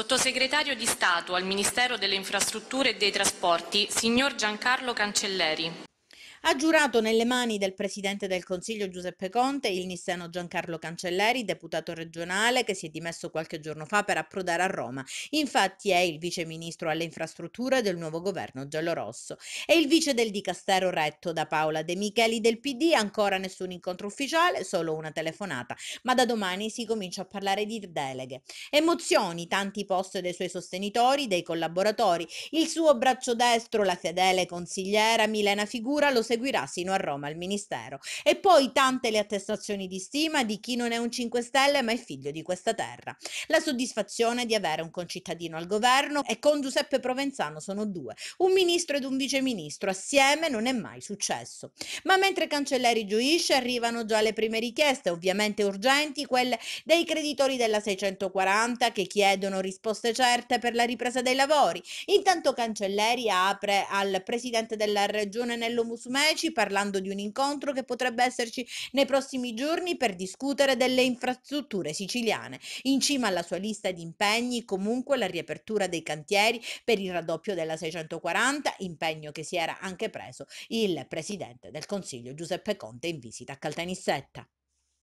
Sottosegretario di Stato al Ministero delle Infrastrutture e dei Trasporti, signor Giancarlo Cancelleri ha giurato nelle mani del Presidente del Consiglio Giuseppe Conte il nisseno Giancarlo Cancelleri, deputato regionale che si è dimesso qualche giorno fa per approdare a Roma. Infatti è il vice ministro alle infrastrutture del nuovo governo giallorosso e il vice del dicastero retto da Paola De Micheli del PD, ancora nessun incontro ufficiale, solo una telefonata, ma da domani si comincia a parlare di deleghe. Emozioni, tanti post dei suoi sostenitori, dei collaboratori, il suo braccio destro, la fedele consigliera Milena Figura lo segue seguirà sino a Roma al Ministero. E poi tante le attestazioni di stima di chi non è un 5 Stelle ma è figlio di questa terra. La soddisfazione di avere un concittadino al governo e con Giuseppe Provenzano sono due, un ministro ed un viceministro, assieme non è mai successo. Ma mentre Cancelleri gioisce arrivano già le prime richieste, ovviamente urgenti, quelle dei creditori della 640 che chiedono risposte certe per la ripresa dei lavori. Intanto Cancelleri apre al presidente della regione Nello Musumeci Meci parlando di un incontro che potrebbe esserci nei prossimi giorni per discutere delle infrastrutture siciliane. In cima alla sua lista di impegni comunque la riapertura dei cantieri per il raddoppio della 640, impegno che si era anche preso il Presidente del Consiglio Giuseppe Conte in visita a Caltanissetta.